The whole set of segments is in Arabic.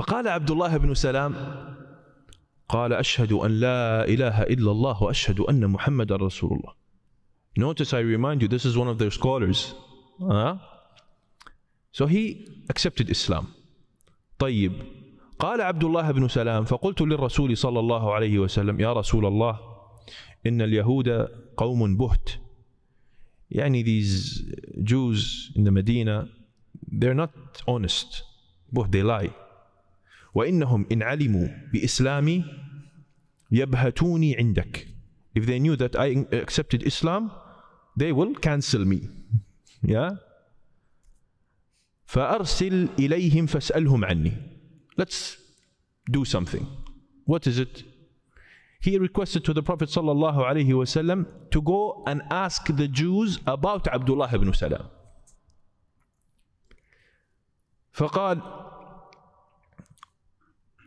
فقال عبد الله بن سلام قال أشهد أن لا إله إلا الله وأشهد أن محمد رسول الله Notice I remind you this is one of their scholars huh? So he accepted Islam طيب قال عبد الله بن سلام فقلت للرسول صلى الله عليه وسلم يا رسول الله إن اليهود قوم بهت يعني these Jews in the Medina they're not honest but they lie وإنهم إن علموا بإسلامي يبهتوني عندك if they knew that I accepted Islam they will cancel me yeah فأرسل إليهم فاسألهم عني let's do something what is it he requested to the Prophet صلى الله عليه وسلم to go and ask the Jews about Abdullah ibn Salam فقال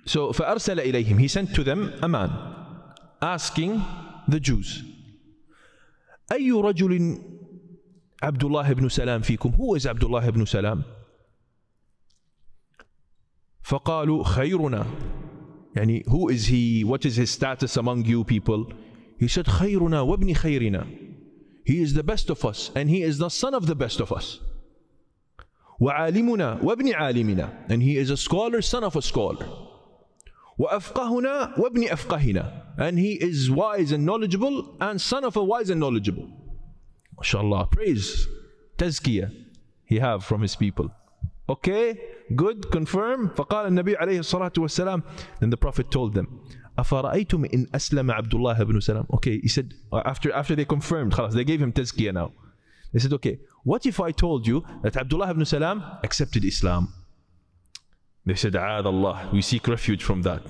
So فأرسل إليهم he sent to them a man asking the Jews أي رجل عبد الله بن سلام فيكم who is عبد الله بن سلام فقالوا خيرنا يعني who is he what is his status among you people he said خيرنا وابن خيرنا he is the best of us and he is the son of the best of us وعالمنا وابن عالمنا and he is a scholar son of a scholar وأفقهنا وابن أفقهنا and he is wise and knowledgeable and son of a wise and knowledgeable Inshallah, praise tazkiyah he have from his people okay good confirm فقال النبي عليه الصلاة والسلام then the prophet told them أفرأيتم إن أسلم عبد الله بن سلام okay he said after after they confirmed خلاص they gave him tazkiyah now they said okay what if I told you that Abdullah ibn Salam accepted Islam they said, Aad Allah, we seek refuge from that.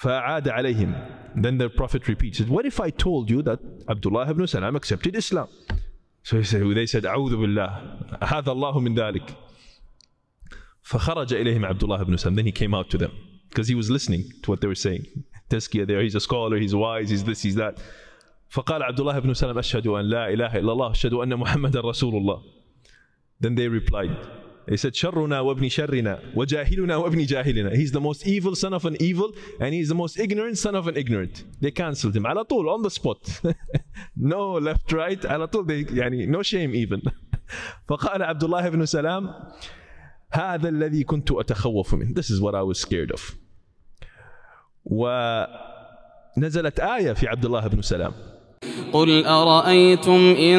فَأَعَادَ عَلَيْهِمْ Then the Prophet repeats, what if I told you that Abdullah ibn Salam accepted Islam? So he said, they said, أعوذ بالله, هذا الله من ذلك. فخرج إليهم عبد الله ibn Salam. Then he came out to them because he was listening to what they were saying. Tazkiyah there, he's a scholar, he's wise, he's this, he's that. فقال عبد الله بن سلم أشهد أن لا إله إلا الله أشهد أن مُحَمَّدَ رسول الله. Then they replied, He said, شرنا وابن شرنا وجاهلنا وابن جاهلنا. He's the most evil son of an evil and he's the most ignorant son of an ignorant. They cancelled him على طول on the spot. no left right على طول they, يعني no shame even. فقال عبد الله بن سلام هذا الذي كنت أتخوف منه. This is what I was scared of. ونزلت آية في عبد الله بن سلام قل أرأيتم إن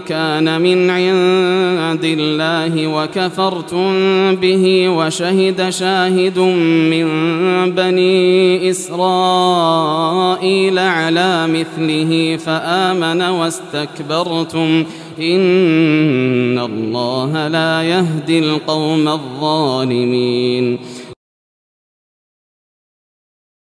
كان من عند الله وكفرتم به وشهد شاهد من بني إسرائيل على مثله فآمن واستكبرتم إن الله لا يهدي القوم الظالمين